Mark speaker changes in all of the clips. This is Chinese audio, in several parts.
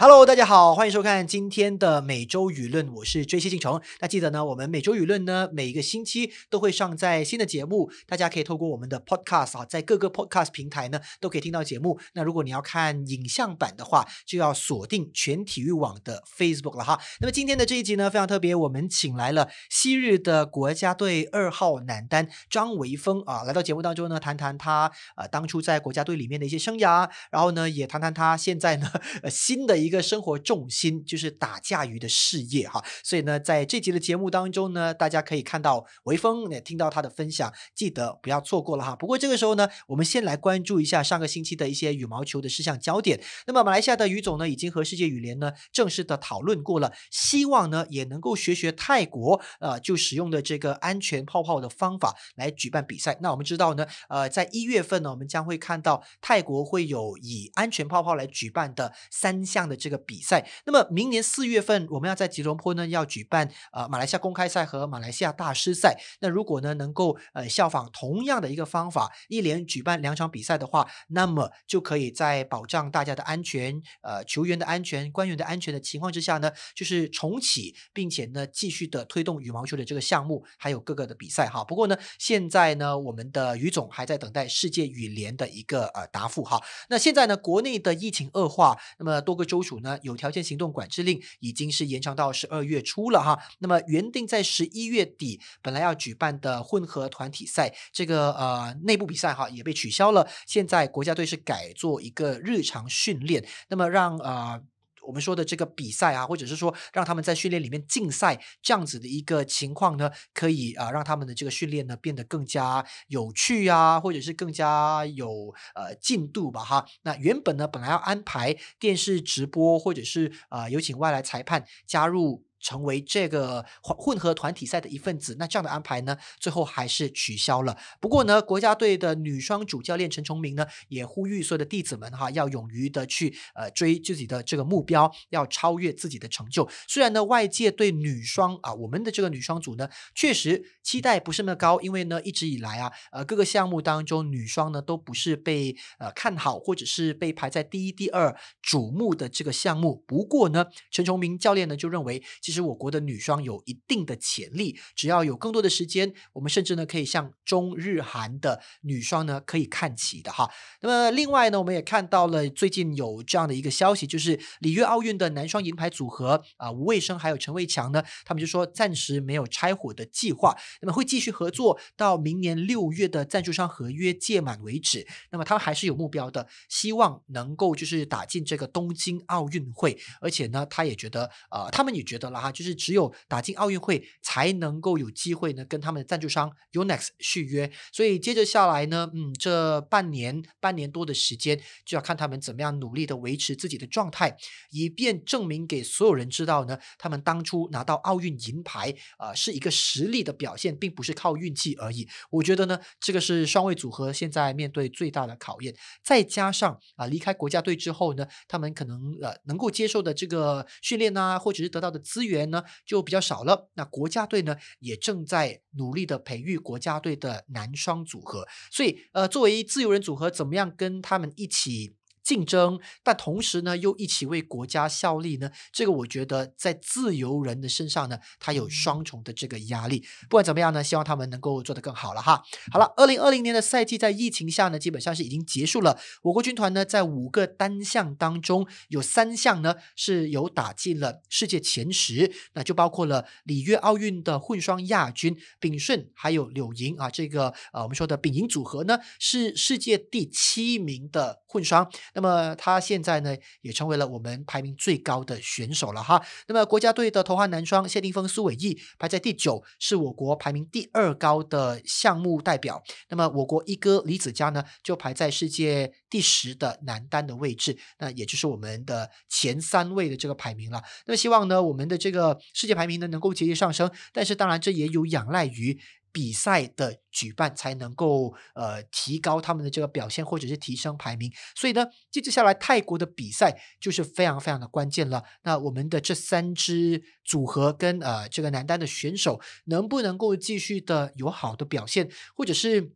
Speaker 1: Hello，大家好，欢迎收看今天的每周舆论，我是追星进城。那记得呢，我们每周舆论呢，每一个星期都会上在新的节目，大家可以透过我们的 Podcast 啊，在各个 Podcast 平台呢，都可以听到节目。那如果你要看影像版的话，就要锁定全体育网的 Facebook 了哈。那么今天的这一集呢，非常特别，我们请来了昔日的国家队二号男单张维峰啊，来到节目当中呢，谈谈他呃当初在国家队里面的一些生涯，然后呢，也谈谈他现在呢，呃、新的一。一个生活重心就是打架鱼的事业哈，所以呢，在这集的节目当中呢，大家可以看到维峰也听到他的分享，记得不要错过了哈。不过这个时候呢，我们先来关注一下上个星期的一些羽毛球的事项焦点。那么马来西亚的余总呢，已经和世界羽联呢正式的讨论过了，希望呢也能够学学泰国呃就使用的这个安全泡泡的方法来举办比赛。那我们知道呢，呃，在一月份呢，我们将会看到泰国会有以安全泡泡来举办的三项的。这个比赛，那么明年四月份我们要在吉隆坡呢，要举办呃马来西亚公开赛和马来西亚大师赛。那如果呢能够呃效仿同样的一个方法，一连举办两场比赛的话，那么就可以在保障大家的安全、呃球员的安全、官员的安全的情况之下呢，就是重启，并且呢继续的推动羽毛球的这个项目，还有各个的比赛哈。不过呢，现在呢我们的于总还在等待世界羽联的一个呃答复哈。那现在呢国内的疫情恶化，那么多个州。主呢有条件行动管制令已经是延长到十二月初了哈，那么原定在十一月底本来要举办的混合团体赛这个呃内部比赛哈也被取消了，现在国家队是改做一个日常训练，那么让啊。我们说的这个比赛啊，或者是说让他们在训练里面竞赛这样子的一个情况呢，可以啊让他们的这个训练呢变得更加有趣啊，或者是更加有呃进度吧哈。那原本呢本来要安排电视直播，或者是呃有请外来裁判加入。成为这个混混合团体赛的一份子，那这样的安排呢，最后还是取消了。不过呢，国家队的女双主教练陈崇明呢，也呼吁所有的弟子们哈，要勇于的去呃追自己的这个目标，要超越自己的成就。虽然呢，外界对女双啊，我们的这个女双组呢，确实期待不是那么高，因为呢，一直以来啊，呃各个项目当中女双呢都不是被呃看好，或者是被排在第一、第二瞩目的这个项目。不过呢，陈崇明教练呢就认为。其实我国的女双有一定的潜力，只要有更多的时间，我们甚至呢可以向中日韩的女双呢可以看齐的哈。那么另外呢，我们也看到了最近有这样的一个消息，就是里约奥运的男双银牌组合啊吴卫生还有陈卫强呢，他们就说暂时没有拆伙的计划，那么会继续合作到明年六月的赞助商合约届满为止。那么他还是有目标的，希望能够就是打进这个东京奥运会，而且呢他也觉得啊他们也觉得了。啊，就是只有打进奥运会才能够有机会呢，跟他们的赞助商 u n i x 续约。所以接着下来呢，嗯，这半年半年多的时间就要看他们怎么样努力的维持自己的状态，以便证明给所有人知道呢，他们当初拿到奥运银牌啊是一个实力的表现，并不是靠运气而已。我觉得呢，这个是双位组合现在面对最大的考验。再加上啊，离开国家队之后呢，他们可能呃能够接受的这个训练啊，或者是得到的资源。员呢就比较少了，那国家队呢也正在努力的培育国家队的男双组合，所以呃作为自由人组合，怎么样跟他们一起？竞争，但同时呢，又一起为国家效力呢。这个我觉得，在自由人的身上呢，他有双重的这个压力。不管怎么样呢，希望他们能够做得更好了哈。好了，二零二零年的赛季在疫情下呢，基本上是已经结束了。我国军团呢，在五个单项当中，有三项呢是有打进了世界前十，那就包括了里约奥运的混双亚军丙顺还有柳莹啊，这个呃，我们说的丙莹组合呢，是世界第七名的。混双，那么他现在呢也成为了我们排名最高的选手了哈。那么国家队的头号男双谢霆锋、苏伟毅排在第九，是我国排名第二高的项目代表。那么我国一哥李子嘉呢就排在世界第十的男单的位置，那也就是我们的前三位的这个排名了。那么希望呢我们的这个世界排名呢能够节节上升，但是当然这也有仰赖于。比赛的举办才能够呃提高他们的这个表现或者是提升排名，所以呢，接接下来泰国的比赛就是非常非常的关键了。那我们的这三支组合跟呃这个男单的选手能不能够继续的有好的表现，或者是？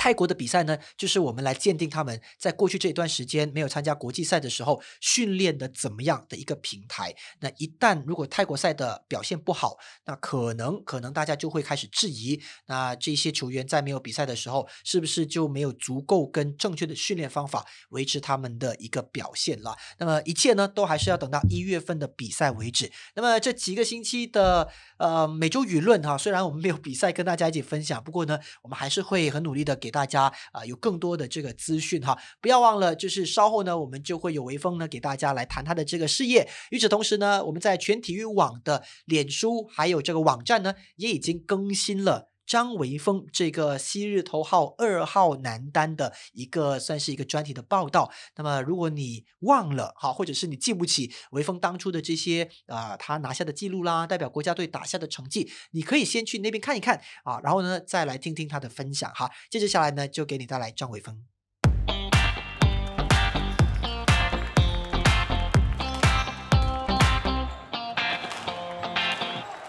Speaker 1: 泰国的比赛呢，就是我们来鉴定他们在过去这一段时间没有参加国际赛的时候训练的怎么样的一个平台。那一旦如果泰国赛的表现不好，那可能可能大家就会开始质疑，那这些球员在没有比赛的时候是不是就没有足够跟正确的训练方法维持他们的一个表现了？那么一切呢，都还是要等到一月份的比赛为止。那么这几个星期的呃，美洲舆论哈，虽然我们没有比赛跟大家一起分享，不过呢，我们还是会很努力的给。大家啊，有更多的这个资讯哈，不要忘了，就是稍后呢，我们就会有微风呢，给大家来谈他的这个事业。与此同时呢，我们在全体育网的脸书还有这个网站呢，也已经更新了。张维峰这个昔日头号二号男单的一个算是一个专题的报道。那么，如果你忘了哈，或者是你记不起维峰当初的这些呃他拿下的记录啦，代表国家队打下的成绩，你可以先去那边看一看啊，然后呢再来听听他的分享哈。接着下来呢，就给你带来张维峰。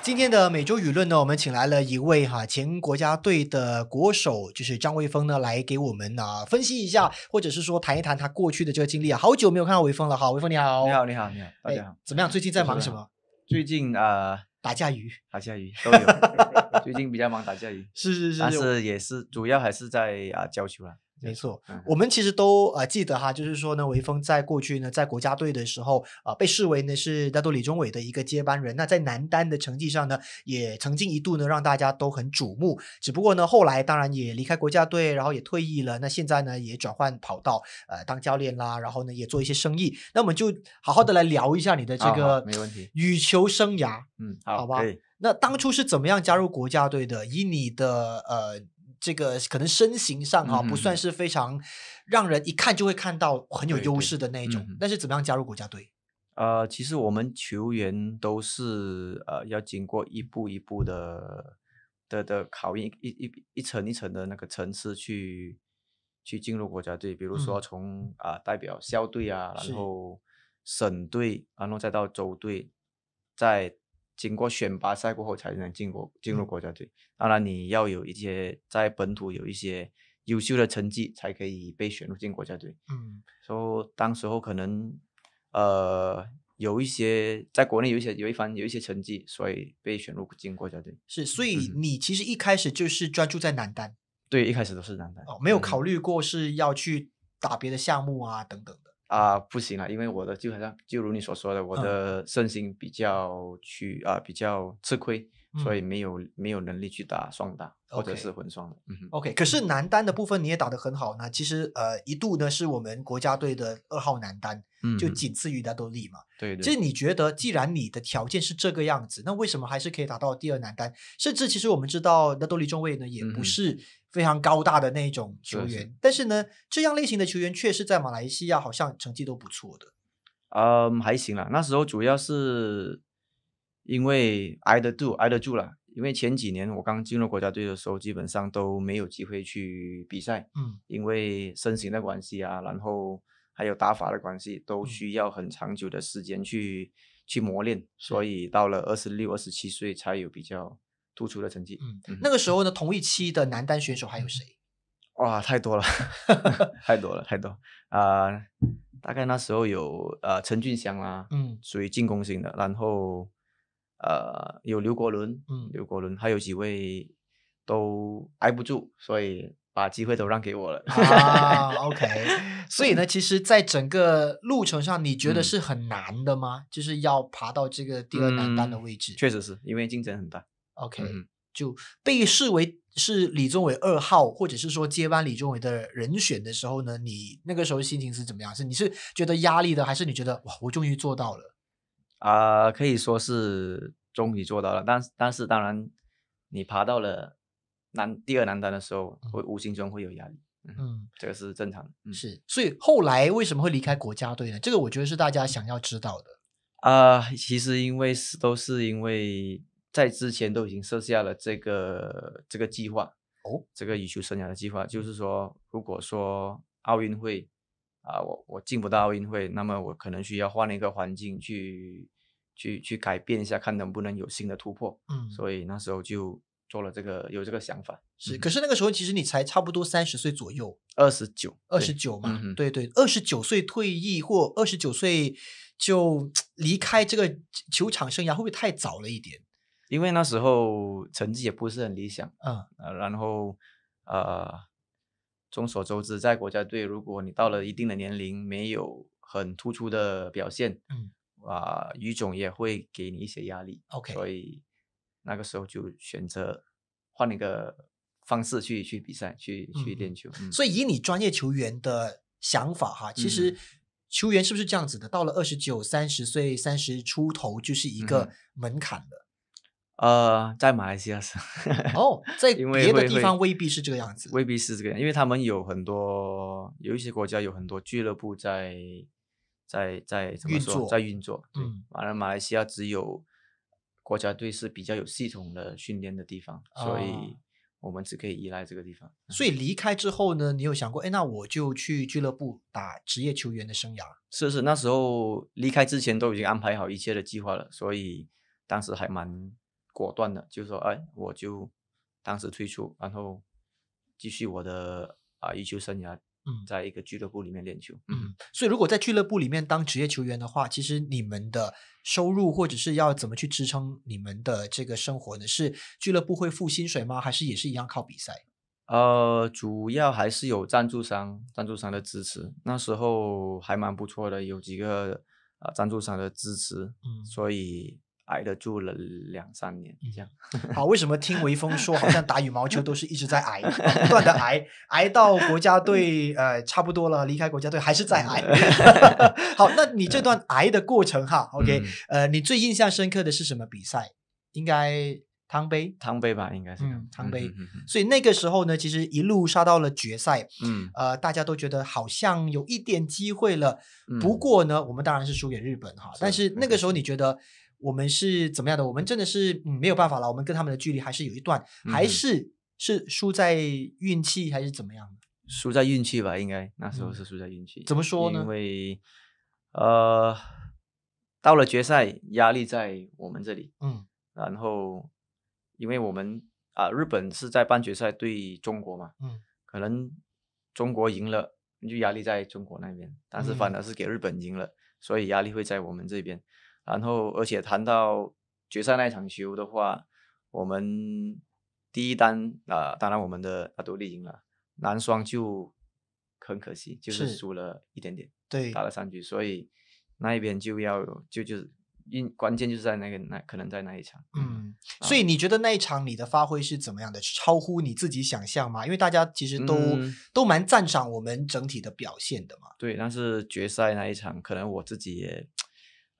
Speaker 1: 今天的美洲舆论呢，我们请来了一位哈前国家队的国手，就是张卫峰呢，来给我们啊分析一下，或者是说谈一谈他过去的这个经历啊。好久没有看到卫峰了，好，卫峰你好，你
Speaker 2: 好你好你好，大家好，怎么样？最近在忙什么？最近啊，打架鱼，打架鱼都有，最近比较忙打架鱼，是是是，但是也是主要还是在啊郊区啊。没
Speaker 1: 错，我们其实都呃记得哈，就是说呢，韦峰在过去呢，在国家队的时候啊，被视为呢是大多李宗伟的一个接班人。那在男单的成绩上呢，也曾经一度呢让大家都很瞩目。只不过呢，后来当然也离开国家队，然后也退役了。那现在呢，也转换跑道，呃，当教练啦，然后呢，也做一些生意。那我们就好好的来聊一下你的这个没问题羽球生涯，嗯，好吧。那当初是怎么样加入国家队的？以你的呃。这个可能身形上哈不算是非常让人一看就会看到很有优势的那一种，但是怎么样加入国家队？
Speaker 2: 呃，其实我们球员都是呃要经过一步一步的的的考验，一一一层一层的那个层次去去进入国家队。比如说从啊代表校队啊，然后省队，然后再到州队，再。经过选拔赛过后，才能进国进入国家队。当然，你要有一些在本土有一些优秀的成绩，才可以被选入进国家队。嗯，说当时候可能，呃，有一些在国内有一些有一番有一些成绩，所以被选入进国家队。
Speaker 1: 是，所以你其实一开始就是专注在男单。
Speaker 2: 对，一开始都是男单。哦，
Speaker 1: 没有考虑过是要去打别的项目啊，
Speaker 2: 等等的。啊，不行了，因为我的就好像就如你所说的，我的身心比较去啊，比较吃亏，所以没有没有能力去打双打或者是混双的。
Speaker 1: OK，可是男单的部分你也打得很好，呢。其实呃一度呢是我们国家队的二号男单，就仅次于纳多利嘛。对，其实你觉得既然你的条件是这个样子，那为什么还是可以打到第二男单？甚至其实我们知道纳多利中位呢也不是。非常高大的那种球员，但是呢，这样类型的球员确实在马来西亚好像成绩都不错的。
Speaker 2: 嗯，还行啦。那时候主要是因为挨得住，挨得住了。因为前几年我刚进入国家队的时候，基本上都没有机会去比赛，嗯，因为身形的关系啊，然后还有打法的关系，都需要很长久的时间去去磨练，所以到了二十六、二十七岁才有比较。突出的成绩，嗯，
Speaker 1: 那个时候呢，同一期的男单选手还有谁？
Speaker 2: 哇，太多了，太多了，太多啊！大概那时候有呃陈俊祥啦，嗯，属于进攻型的，然后呃有刘国伦，嗯，刘国伦还有几位都挨不住，所以把机会都让给我了啊。
Speaker 1: OK，所以呢，其实，在整个路程上，你觉得是很难的吗？就是要爬到这个第二
Speaker 2: 男单的位置，确实是因为竞争很大。
Speaker 1: OK，就被视为是李宗伟二号，或者是说接班李宗伟的人选的时候呢？你那个时候心情是怎么样？是你是觉得压力的，还是你觉得哇，我终于做到了？
Speaker 2: 啊，可以说是终于做到了。但但是当然，你爬到了男第二男单的时候，会无形中会有压力。嗯，这个是正常的。是，
Speaker 1: 所以后来为什么会离开国家队呢？这个我觉得是大家想要知道的。
Speaker 2: 啊，其实因为是都是因为。在之前都已经设下了这个这个计划，哦，这个羽球生涯的计划，就是说，如果说奥运会啊，我我进不到奥运会，那么我可能需要换一个环境去去去改变一下，看能不能有新的突破。嗯，所以那时候就做了这个，有这个想法。是，可
Speaker 1: 是那个时候其实你才差不多三十岁左右，
Speaker 2: 二十九，二十九嘛，对
Speaker 1: 对，二十九岁退役或二十九岁就离开这个球场生涯，会不会太早了一点？
Speaker 2: 因为那时候成绩也不是很理想，嗯，然后，呃，众所周知，在国家队，如果你到了一定的年龄，没有很突出的表现，嗯，啊，于总也会给你一些压力，OK，所以那个时候就选择换一个方式去去比赛，去去练球。
Speaker 1: 所以以你专业球员的想法哈，其实球员是不是这样子的？到了二十九、三十岁、三十出头，就是一个门槛了。
Speaker 2: 呃，在马来西亚是哦，在 别的地方未必是这个样子，未必是这个样，因为他们有很多有一些国家有很多俱乐部在在在运作，在运作。对，完了，马来西亚只有国家队是比较有系统的训练的地方，所以我们只可以依赖这个地方。所
Speaker 1: 以离开之后呢，你有想过，哎，那我就去俱乐部打职业球员的生涯？
Speaker 2: 是是，那时候离开之前都已经安排好一切的计划了，所以当时还蛮。果断的，就说，哎，我就当时退出，然后继续我的啊，一球生涯。嗯，在一个俱乐部里面练球。嗯，
Speaker 1: 所以如果在俱乐部里面当职业球员的话，其实你们的收入或者是要怎么去支撑你们的这个生活呢？是俱乐部会付薪水吗？还是也是一样靠比赛？
Speaker 2: 呃，主要还是有赞助商赞助商的支持。那时候还蛮不错的，有几个啊赞助商的支持。嗯，所以。挨得住了两三年这样。
Speaker 1: 好，为什么听微风说好像打羽毛球都是一直在挨，不断的挨，挨到国家队呃差不多了，离开国家队还是在挨。好，那你这段挨的过程哈，OK，呃，你最印象深刻的是什么比赛？应该汤杯，
Speaker 2: 汤杯吧，应该是
Speaker 1: 汤杯。所以那个时候呢，其实一路杀到了决赛，嗯呃，大家都觉得好像有一点机会了。不过呢，我们当然是输给日本哈。但是那个时候你觉得？我们是怎么样的？我们真的是没有办法了。我们跟他们的距离还是有一段，还是是输在运气还是怎么样
Speaker 2: 输在运气吧，应该那时候是输在运气。怎么说呢？因为呃，到了决赛，压力在我们这里。嗯。然后，因为我们啊，日本是在半决赛对中国嘛。嗯。可能中国赢了，就压力在中国那边。但是反而是给日本赢了，所以压力会在我们这边。然后，而且谈到决赛那场球的话，我们第一单啊，当然我们的独立赢了，男双就很可惜，就是输了一点点，对，打了三局，所以那一边就要就就运关键就是在那个那可能在那一场，嗯，所
Speaker 1: 以你觉得那一场你的发挥是怎么样的？超乎你自己想象吗？因为大家其实都都蛮赞赏我们整体的表现的
Speaker 2: 嘛。对，但是决赛那一场，可能我自己也。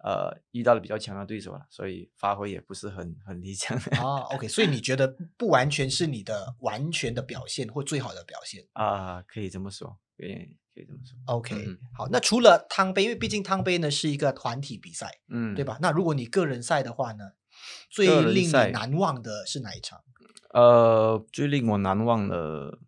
Speaker 2: 呃，遇到了比较强的对手了，所以发挥也不是很很理想啊。
Speaker 1: OK，所以你觉得不完全是你的完全的表现或最好的表现
Speaker 2: 啊？可以这么说，可以可以这么说。OK，
Speaker 1: 好，那除了汤杯，因为毕竟汤杯呢是一个团体比赛，嗯，对吧？那如果你个人赛的话呢，
Speaker 2: 最令你难
Speaker 1: 忘的是哪一场？
Speaker 2: 呃，最令我难忘的，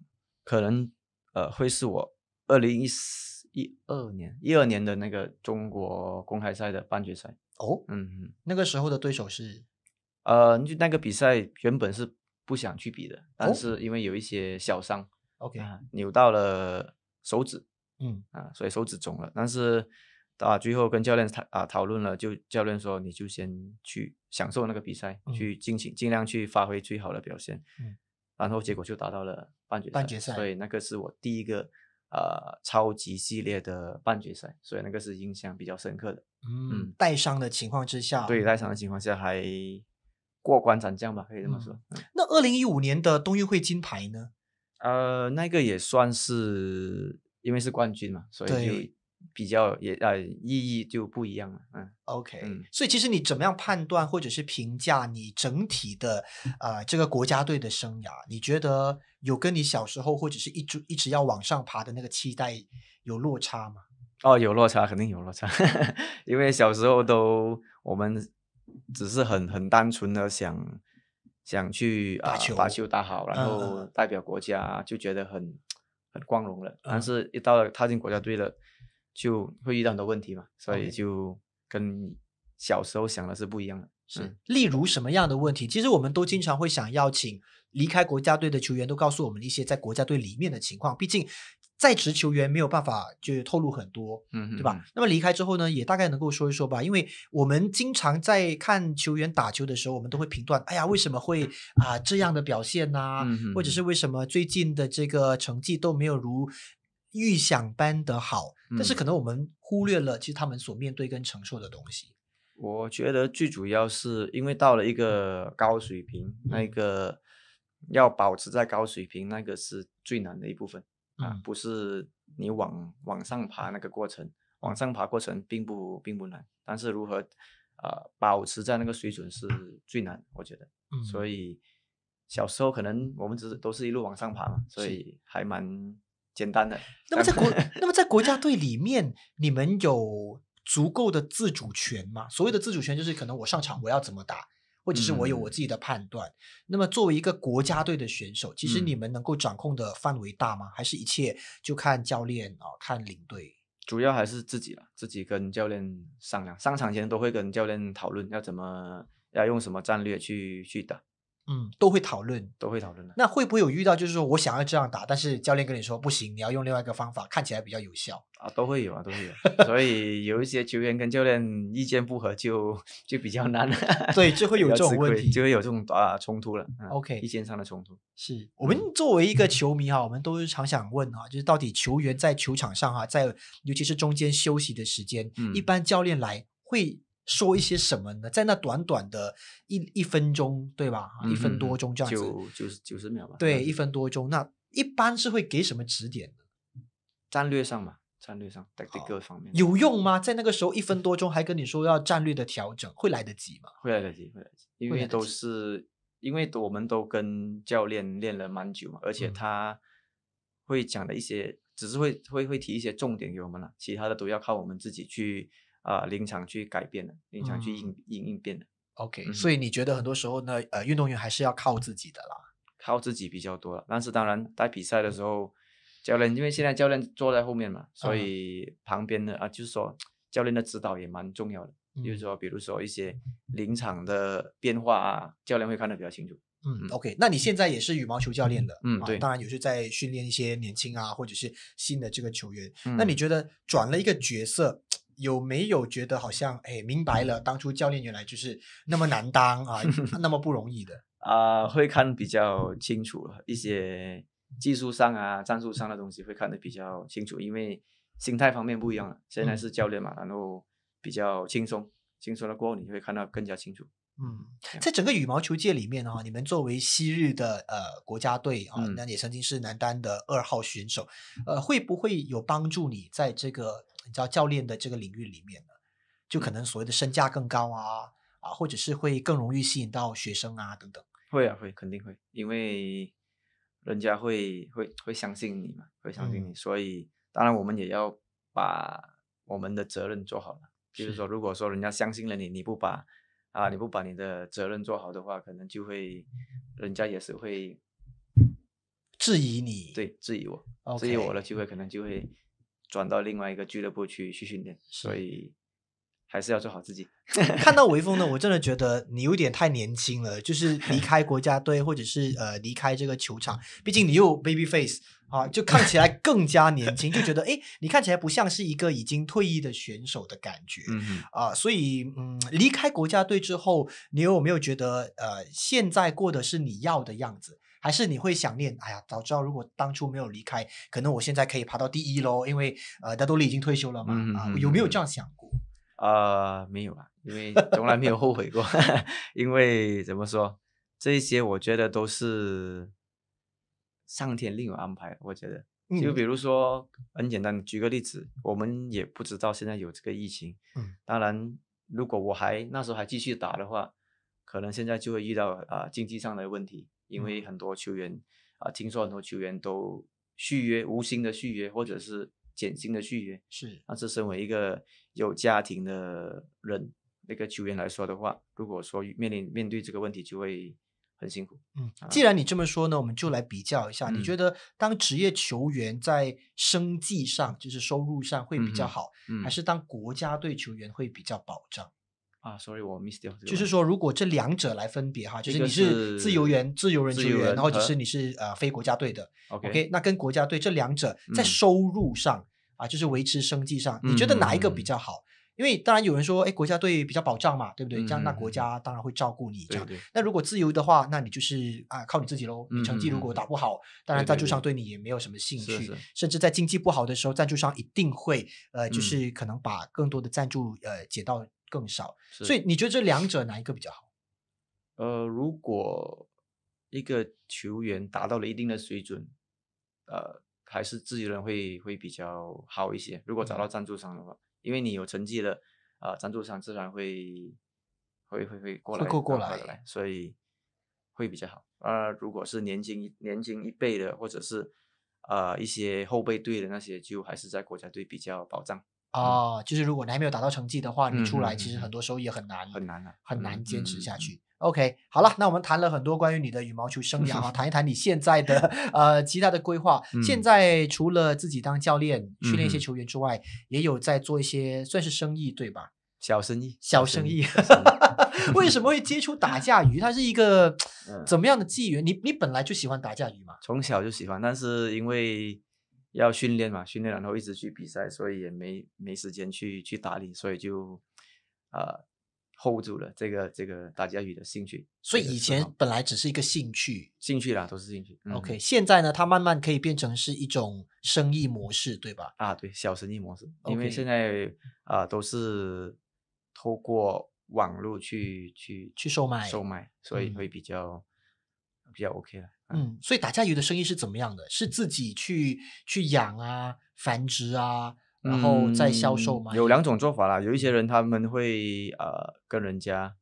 Speaker 2: 可能呃会是我二零一四。一二年，一二年的那个中国公开赛的半决赛哦，嗯，
Speaker 1: 那个时候的对手
Speaker 2: 是，呃，就那个比赛原本是不想去比的，但是因为有一些小伤，OK，扭到了手指，嗯啊，所以手指肿了，但是啊最后跟教练谈啊讨论了，就教练说你就先去享受那个比赛，去尽尽尽量去发挥最好的表现，嗯，然后结果就达到了半决赛，半决赛，所以那个是我第一个。呃，超级系列的半决赛，所以那个是印象比较深刻的。嗯，
Speaker 1: 带伤的情况之下，对带
Speaker 2: 伤的情况下还过关斩将吧，可以这么说。
Speaker 1: 那二零一五年的冬运会金牌呢？
Speaker 2: 呃，那个也算是因为是冠军嘛，所以就。比较也呃意义就不一样了，嗯，OK，嗯，
Speaker 1: 所以其实你怎么样判断或者是评价你整体的啊这个国家队的生涯？你觉得有跟你小时候或者是一直一直要往上爬的那个期待有落差吗？
Speaker 2: 哦，有落差，肯定有落差，因为小时候都我们只是很很单纯的想想去啊把球打好然后代表国家就觉得很很光荣了，但是一到了踏进国家队了。就会遇到很多问题嘛，所以就跟小时候想的是不一样的。是，
Speaker 1: 例如什么样的问题？其实我们都经常会想邀请离开国家队的球员，都告诉我们一些在国家队里面的情况。毕竟在职球员没有办法就透露很多，嗯，对吧？那么离开之后呢，也大概能够说一说吧。因为我们经常在看球员打球的时候，我们都会评断：哎呀，为什么会啊这样的表现呢？或者是为什么最近的这个成绩都没有如？预想般的好，但是可能我们忽略了其实他们所面对跟承受的东西。
Speaker 2: 我觉得最主要是因为到了一个高水平，那个要保持在高水平，那个是最难的一部分啊，不是你往往上爬那个过程，往上爬过程并不并不难，但是如何啊保持在那个水准是最难，我觉得。所以小时候可能我们只是都是一路往上爬嘛，所以还蛮。简单的。那么在国，
Speaker 1: 那么在国家队里面，你们有足够的自主权吗？所谓的自主权就是可能我上场我要怎么打，或者是我有我自己的判断。那么作为一个国家队的选手，其实你们能够掌控的范围大吗？还是一切就看教练啊，看领队？
Speaker 2: 主要还是自己了，自己跟教练商量。上场前都会跟教练讨论要怎么要用什么战略去去打。嗯，都会讨论，都会讨论的。
Speaker 1: 那会不会有遇到，就是说我想要这样打，但是教练跟你说不行，你要用另外一个方法，看起来比较有效
Speaker 2: 啊？都会有啊，都会有。所以有一些球员跟教练意见不合，就就比较难。对，就会有这种问题，就会有这种啊冲突了。OK，意见上的冲突。是
Speaker 1: 我们作为一个球迷哈，我们都是常想问哈，就是到底球员在球场上哈，在尤其是中间休息的时间，一般教练来会。说一些什么呢？在那短短的一一分钟，对吧？一分多钟这样子，九
Speaker 2: 九十九十秒吧。对，
Speaker 1: 一分多钟。那一般是会给什么指点呢？战略上嘛，战略上，对各方面有用吗？在那个时候一分多钟，还跟你说要战略的调整，会来得及吗？
Speaker 2: 会来得及，会来得及，因为都是因为我们都跟教练练了蛮久嘛，而且他会讲的一些，只是会会会提一些重点给我们了，其他的都要靠我们自己去。啊，临场去改变的，临场去应应应变的。OK，所以你
Speaker 1: 觉得很多时候呢，呃，运动员还是要靠自己的啦，
Speaker 2: 靠自己比较多了。但是当然，在比赛的时候，教练因为现在教练坐在后面嘛，所以旁边的啊，就是说教练的指导也蛮重要的。就是说，比如说一些临场的变化，啊，教练会看得比较清楚。嗯，OK，那你现在也是羽毛球教练的，嗯，对，当
Speaker 1: 然也是在训练一些年轻啊，或者是新的这个球员。那你觉得转了一个角色？有没有觉得好像哎明白了？当初教练原来就是那么难当啊，那么不容易的
Speaker 2: 啊，会看比较清楚一些技术上啊、战术上的东西会看得比较清楚，因为心态方面不一样了。现在是教练嘛，然后比较轻松，轻松了过后你会看到更加清楚。
Speaker 1: 嗯，在整个羽毛球界里面啊，你们作为昔日的呃国家队啊，那也曾经是男单的二号选手，呃，会不会有帮助你在这个？你知道教练的这个领域里面，就可能所谓的身价更高啊啊，或者是会更容易吸引到学生啊等等。
Speaker 2: 会啊，会肯定会，因为人家会会会相信你嘛，会相信你。所以当然我们也要把我们的责任做好了。就是说，如果说人家相信了你，你不把啊，你不把你的责任做好的话，可能就会人家也是会质疑你，对质疑我，质疑我的机会可能就会。转到另外一个俱乐部去去训练，所以还是要做好自己。看到
Speaker 1: 威风呢，我真的觉 得你有点太年轻了，就是离开国家队或者是呃离开这个球场，毕竟你又 baby face 啊，就看起来更加年轻，就觉得哎，你看起来不像是一个已经退役的选手的感觉啊。所以嗯，离开国家队之后，你有没有觉得呃现在过的是你要的样子？还是你会想念？哎呀，早知道如果当初没有离开，可能我现在可以爬到第一喽。因为呃，大多利已经退休了嘛，啊，有没有这样想过？
Speaker 2: 呃，没有啊，因为从来没有后悔过。因为怎么说，这一些我觉得都是上天另有安排。我觉得，就比如说，很简单，举个例子，我们也不知道现在有这个疫情。嗯，当然，如果我还那时候还继续打的话，可能现在就会遇到啊经济上的问题。因为很多球员啊，听说很多球员都续约无薪的续约，或者是减薪的续约。是，但是身为一个有家庭的人，那个球员来说的话，如果说面临面对这个问题，就会很辛苦。嗯，既然你
Speaker 1: 这么说呢，我们就来比较一下。你觉得当职业球员在生计上，就是收入上会比较好，还是当国家队球员会比较保障？
Speaker 2: 啊，sorry，我 miss 掉。就是说，
Speaker 1: 如果这两者来分别哈，就是你是自由员、自由人，然后只是你是呃非国家队的，OK，那跟国家队这两者在收入上啊，就是维持生计上，你觉得哪一个比较好？因为当然有人说，哎，国家队比较保障嘛，对不对？这样，那国家当然会照顾你这样。那如果自由的话，那你就是啊靠你自己喽。你成绩如果打不好，当然赞助商对你也没有什么兴趣，甚至在经济不好的时候，赞助商一定会呃，就是可能把更多的赞助呃解到。更少，所以你觉得这两者哪一个比较好？
Speaker 2: 呃，如果一个球员达到了一定的水准，呃，还是自己人会会比较好一些。如果找到赞助商的话，因为你有成绩了，啊，赞助商自然会会会会过来过来，所以会比较好。啊，如果是年轻年轻一辈的，或者是啊一些后备队的那些，就还是在国家队比较保障。
Speaker 1: 啊，就是如果你还没有达到成绩的话，你出来其实很多时候也很难，很难很难坚持下去。OK，好了，那我们谈了很多关于你的羽毛球生涯啊，谈一谈你现在的呃其他的规划。现在除了自己当教练训练一些球员之外，也有在做一些算是生意，对吧？
Speaker 2: 小生意，小
Speaker 1: 生意。为什么会接触打架鱼？它是一个怎么样的机缘？你你本来就喜欢打架鱼吗？
Speaker 2: 从小就喜欢，但是因为。要训练嘛，训练然后一直去比赛，所以也没没时间去去打理，所以就，啊，hold 住了这个这个打家具的兴趣。所以以前本来只是一个兴趣，兴趣啦，都是兴趣。OK，
Speaker 1: 现在呢，它慢慢可以变成是一种生意模式，
Speaker 2: 对吧？啊，对，小生意模式，因为现在啊都是透过网络去去去售卖，售卖，所以会比较比较 OK 了。
Speaker 1: 嗯，所以打架鱼的生意是怎么样的？是自己去去养啊、繁殖啊，然后再销售吗？有两种
Speaker 2: 做法啦，有一些人他们会呃跟人家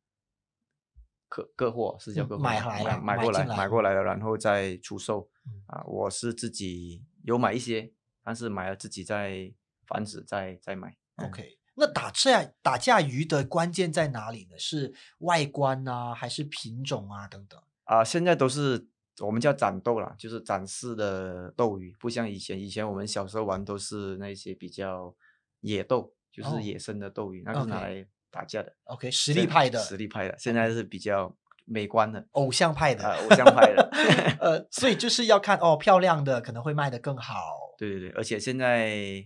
Speaker 2: 客割货，是叫割货，买来买过来买过来了，然后再出售。啊，我是自己有买一些，但是买了自己在繁殖，在在买。OK，
Speaker 1: 那打架打架鱼的关键在哪里呢？是外观呐，还是品种啊？等等？
Speaker 2: 啊，现在都是。我们叫展斗啦，就是展示的斗鱼，不像以前。以前我们小时候玩都是那些比较野斗，就是野生的斗鱼，那是拿来打架的。OK，实力派的，实力派的。现在是比较美观的，偶像派的，偶像派的。
Speaker 1: 呃，所以就是要看哦，漂亮的可能会卖的更好。
Speaker 2: 对对对，而且现在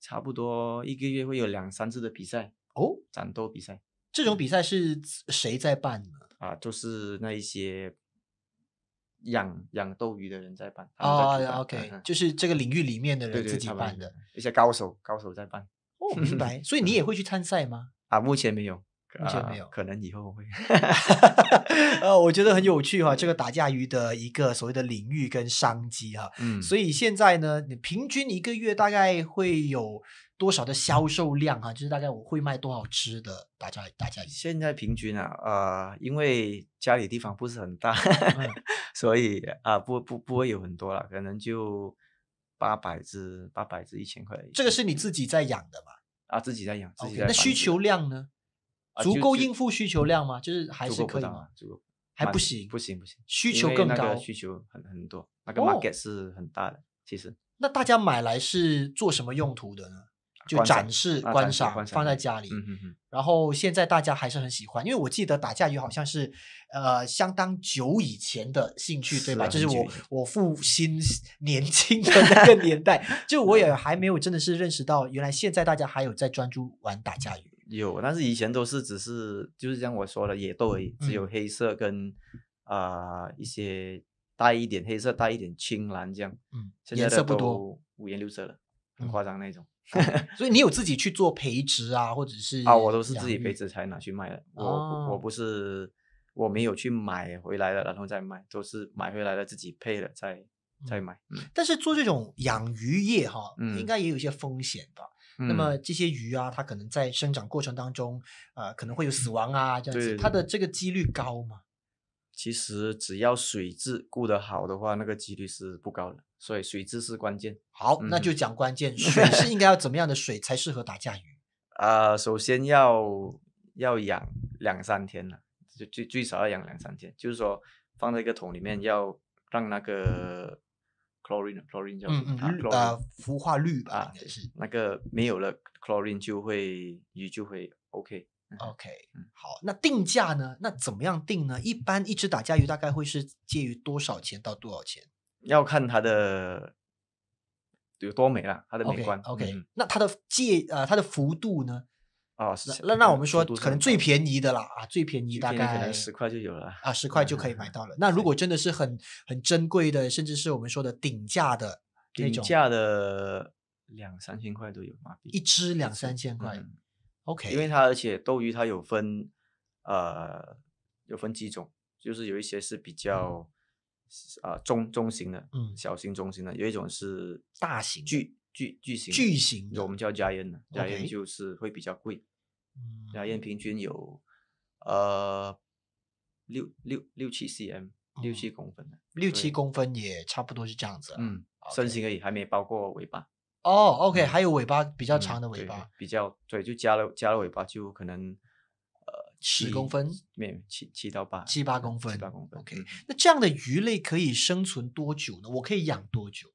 Speaker 2: 差不多一个月会有两三次的比赛哦，展斗比赛。这种比赛是谁在办呢？啊，就是那一些。养养斗鱼的人在办啊，OK，就是这个领域里面的人自己办的，一些高手高手在办，
Speaker 1: 明白。所以你也会去参赛吗？
Speaker 2: 啊，目前没有，目前没有，可能以后会。
Speaker 1: 呃，我觉得很 有趣哈，这个打架鱼的一个所谓的领域跟商机哈。嗯，所以现在呢，你平均一个月大概会有。多少的销售量啊？就是大概我会卖多少只的？大家
Speaker 2: 大家现在平均啊啊，因为家里地方不是很大，所以啊不不不会有很多了，可能就八百只八百只一千块。这个
Speaker 1: 是你自己在养的吗？
Speaker 2: 啊，自己在养自己在。那需求量呢？足够应
Speaker 1: 付需求量吗？就是还是可以吗？
Speaker 2: 足够还不行？不行不行，需求更高，需求很很多，那个 market 是很大的，其实。
Speaker 1: 那大家买来是做什么用途的呢？
Speaker 2: 就展示观赏，放在家里。嗯
Speaker 1: 然后现在大家还是很喜欢，因为我记得打架鱼好像是呃相当久以前的兴趣，对吧？就是我我父亲年轻的那个年代，就我也还没有真的是认识到，原来现在大家还有在专注玩打架鱼。
Speaker 2: 有，但是以前都是只是就是像我说的野豆而已，只有黑色跟啊一些带一点黑色，带一点青蓝这样。嗯，颜色不多，五颜六色的，很夸张那种。
Speaker 1: 所以你有自己
Speaker 2: 去做培植啊，或者是啊，我都是自己培植才拿去卖的。我我不是我没有去买回来了然后再卖，都是买回来了自己配了再再卖。
Speaker 1: 但是做这种养鱼业哈，应该也有一些风险吧？那么这些鱼啊，它可能在生长过程当中呃，可能会有死亡啊这样子，它的这个几率高吗？
Speaker 2: 其实只要水质顾得好的话，那个几率是不高的，所以水质是关键。好，那就讲
Speaker 1: 关键，水是应 该要怎么样的水才适合打架鱼？
Speaker 2: 啊，首先要要养两三天了，就最最少要养两三天，就是说放在一个桶里面，要让那个 chlorine chlorine 就嗯嗯啊氟化氯吧，那个没有了 chlorine 就会鱼就会 OK。OK，
Speaker 1: 好，那定价呢？那怎么样定呢？一般一只打家鱼大概会是介于多少钱到多少钱？
Speaker 2: 要看它的有多美了，它的美观。OK，那它的介呃
Speaker 1: 它的幅度呢？
Speaker 2: 哦，那那我们说可能最
Speaker 1: 便宜的啦啊，最便宜大概十
Speaker 2: 块就有了啊，十块就可以买到了。
Speaker 1: 那如果真的是很很珍贵的，甚至是我们说的顶价的
Speaker 2: 那种，顶价的两三千块都有，一只
Speaker 1: 两三千块。
Speaker 2: O.K.，因为它而且斗鱼它有分，呃，有分几种，就是有一些是比较，啊中中型的，嗯，小型中型的，有一种是大型巨巨巨型巨型，我们叫家焰的，家焰就是会比较贵，家焰平均有呃六六六七 cm，六七公分的，六七
Speaker 1: 公分也差不多是这样子，嗯，
Speaker 2: 身形而已，还没包过尾巴。
Speaker 1: 哦，OK，还有尾巴比较长的尾巴，
Speaker 2: 比较对，就加了加了尾巴，就可能，呃，七公分，没有七七到八，
Speaker 1: 七八公分，七八公分。OK，那这样的鱼类可以生存多久呢？我可以
Speaker 2: 养多久？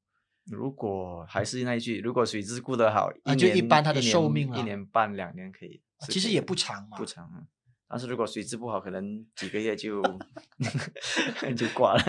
Speaker 2: 如果还是那一句，如果水质顾得好，啊，就一般它的寿命，一年半两年可以，其实也不长嘛，不长。但是如果水质不好，可能几个月就 就挂了。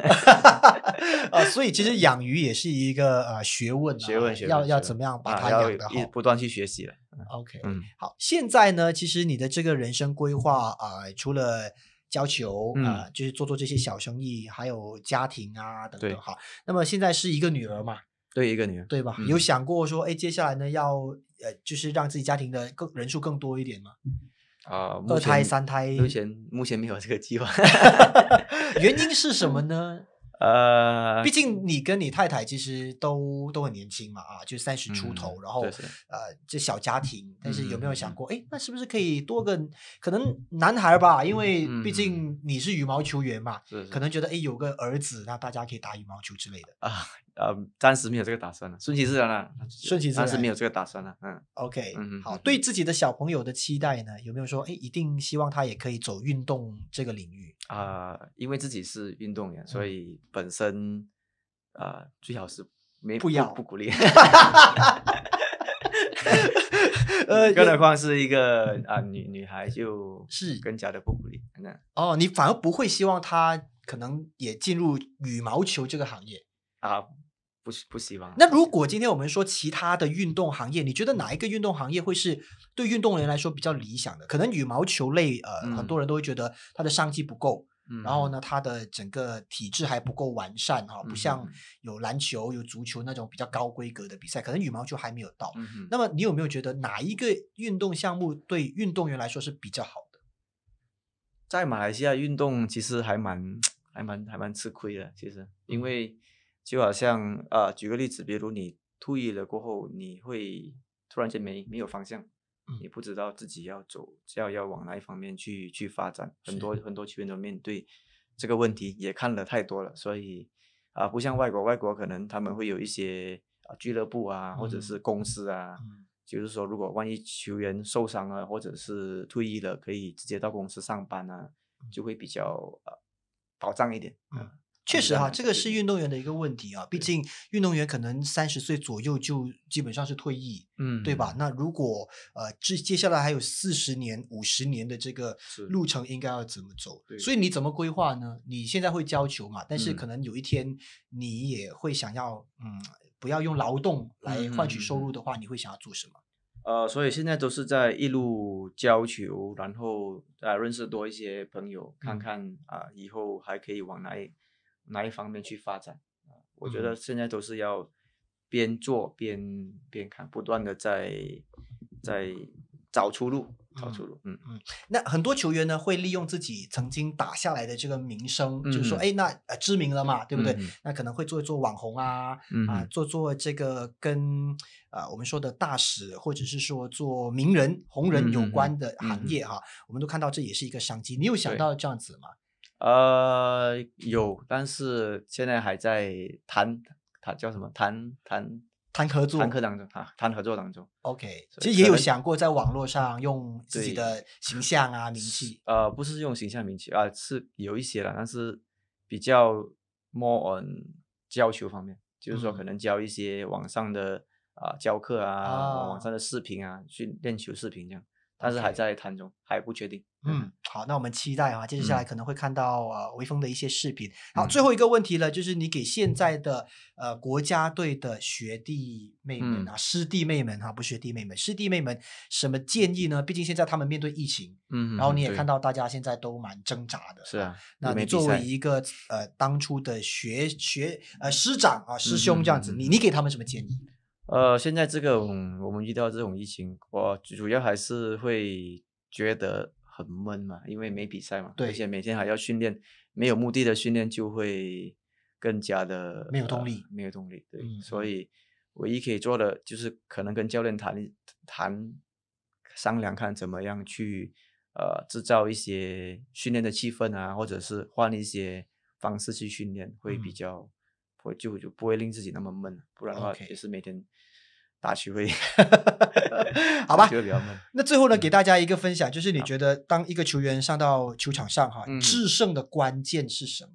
Speaker 2: 啊，所以其实养鱼也是一个呃学问啊，学问，要要怎么样把它养得好，不断去学习了。OK，嗯，
Speaker 1: 好，现在呢，其实你的这个人生规划啊，除了教球啊，就是做做这些小生意，还有家庭啊等等哈。那么现在是一个女儿嘛？
Speaker 2: 对，一个女儿，对吧？有想
Speaker 1: 过说，哎，接下来呢，要呃，就是让自己家庭的更人数更多一点吗？
Speaker 2: 啊，二胎三胎，目前目前没有这个计划 原因是什么呢？呃，毕竟
Speaker 1: 你跟你太太其实都都很年轻嘛，啊，就三十出头，然后呃，这小家庭，但是有没有想过，哎，那是不是可以多个可能男孩吧？因为毕竟你是羽毛球员嘛，可能觉得哎有个儿子，那大家可以打羽毛球之类的啊。
Speaker 2: 呃，暂时没有这个打算了，顺其自然了。顺其自然，暂时没有这个打算了。嗯，OK，嗯，
Speaker 1: 好，对自己的小朋友的期待呢，有没有说，哎，一定希望他也可以走运动这个领
Speaker 2: 域？啊，因为自己是运动员，所以本身，呃，最好是没不要不鼓励。呃，更何况是一个啊女 女孩，就是更加的不鼓励。
Speaker 1: 哦，你反而不会希望他可能也进入羽毛球这个行
Speaker 2: 业啊？不不希望。那
Speaker 1: 如果今天我们说其他的运动行业，你觉得哪一个运动行业会是对运动员来说比较理想的？可能羽毛球类，呃，很多人都会觉得它的商机不够，然后呢，它的整个体制还不够完善哈，不像有篮球、有足球那种比较高规格的比赛，可能羽毛球还没有到。那么，你有没有觉得哪一个运动项目对运动员来说是比较好的？
Speaker 2: 在马来西亚，运动其实还蛮 还蛮还蛮吃亏的，其实因为。就好像啊，举个例子，比如你退役了过后，你会突然间没没有方向，也不知道自己要走要要往哪一方面去去发展。很多很多球员都面对这个问题，也看了太多了，所以啊，不像外国，外国可能他们会有一些啊俱乐部啊，或者是公司啊，就是说如果万一球员受伤了或者是退役了，可以直接到公司上班啊，就会比较啊保障一点。嗯。确实哈，这
Speaker 1: 个是运动员的一个问题啊。毕竟运动员可能三十岁左右就基本上是退役，嗯，对吧？那如果呃，这接下来还有四十年、五十年的这个路程，应该要怎么走？所以你怎么规划呢？你现在会教球嘛？但是可能有一天你也会想要，嗯，不要用劳动来换取收入的话，你会想要做什么？
Speaker 2: 呃，所以现在都是在一路教球，然后啊，认识多一些朋友，看看啊，以后还可以往来。哪一方面去发展
Speaker 1: 啊？我觉得
Speaker 2: 现在都是要边做边边看，不断的在在找出路，找出路。嗯嗯。
Speaker 1: 那很多球员呢，会利用自己曾经打下来的这个名声，就是说，哎，那知名了嘛，对不对？那可能会做一做网红啊，啊，做做这个跟啊我们说的大使，或者是说做名人、红人有关的行业哈。我们都看到这也是一个商机，你有想到这样子吗？
Speaker 2: 呃，有，但是现在还在谈，谈叫什么？谈谈谈合作，谈课当中，哈，谈合作当中。
Speaker 1: OK，其实也有想过在网络上用自己的形象啊名
Speaker 2: 气。呃，不是用形象名气啊，是有一些了，但是比较 more on 教球方面，就是说可能教一些网上的啊教课啊，网上的视频啊，训练球视频这样。但是还在谈中，还不确定。
Speaker 1: 嗯，好，那我们期待啊，接下来可能会看到呃微风的一些视频。好，最后一个问题了，就是你给现在的呃国家队的学弟妹们啊，师弟妹们哈，不学弟妹们，师弟妹们什么建议呢？毕竟现在他们面对疫情，
Speaker 2: 嗯，然后你也看到
Speaker 1: 大家现在都蛮挣扎的，是
Speaker 2: 啊。那你作为
Speaker 1: 一个呃当初的学学呃师长啊师兄这样子，你你给他们什么建议？
Speaker 2: 呃，现在这个，我们遇到这种疫情，我主要还是会觉得很闷嘛，因为没比赛嘛，而且每天还要训练，没有目的的训练就会更加的没有动力，没有动力。对，所以唯一可以做的就是可能跟教练谈谈商量，看怎么样去呃制造一些训练的气氛啊，或者是换一些方式去训练，会比较。就就不会令自己那么闷，不然的话也是每天打虚位。好吧，比较闷。
Speaker 1: 那最后呢，给大家一个分享，就是你觉得当一个球员上到球场上哈，制胜的关键是什么？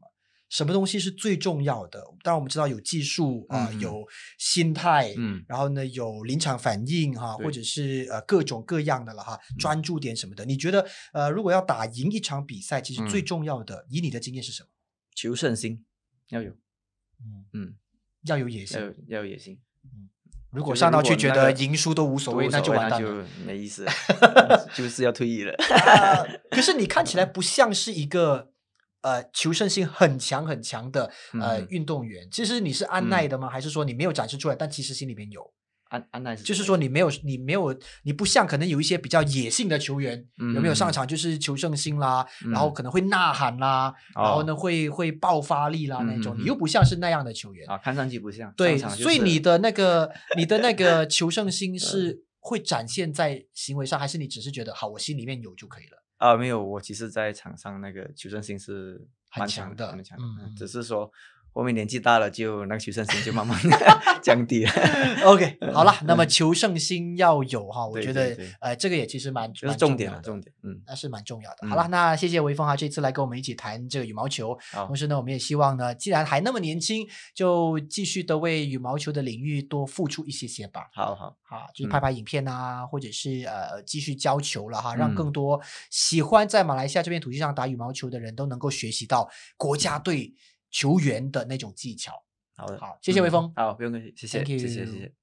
Speaker 1: 什么东西是最重要的？当然我们知道有技术啊，有心态，嗯，然后呢有临场反应哈，或者是呃各种各样的了哈，专注点什么的。你觉得呃，如果要打赢一场比赛，其实最重要
Speaker 2: 的，以你的经验是什么？求胜心要有。嗯要有野心，要有野心。嗯，如果上到去觉得赢输都无所谓，那就完蛋了，没意思，就是要退役了。
Speaker 1: 可是你看起来不像是一个呃求胜心很强很强的呃运动员，其实你是按耐的吗？还是说你没有展示出来，但其实心里面有？安安奈，就是说你没有你没有你不像可能有一些比较野性的球员有没有上场就是求胜心啦，然后可能会呐喊啦，然后呢会会爆发力啦那种，你又不像是那样的球员
Speaker 2: 啊，看上去不像。对，所以你的
Speaker 1: 那个你的那个 求胜心是会展现在行为上，还是你只是觉得好，我心里面有就可以了？
Speaker 2: 啊，没有，我其实在场上那个求胜心是很强的，很强的，只是说。后面年纪大了，就那个求胜心就慢慢 降低了。OK，好了，那么
Speaker 1: 求胜心要有哈，我觉得，呃，这个也其实蛮，是重点了，重点，嗯，那是蛮重要的。好了，那谢谢微风哈，这次来跟我们一起谈这个羽毛球。同时呢，我们也希望呢，既然还那么年轻，就继续的为羽毛球的领域多付出一些些吧。
Speaker 2: 好好好，就是拍拍
Speaker 1: 影片啊，或者是呃继续教球了哈，让更多喜欢在马来西亚这片土地上打羽毛球的人都能够学习到国家队。球员的那种技巧。好的，好，谢谢威风。
Speaker 2: 好，不用客气，谢谢，谢谢，谢谢。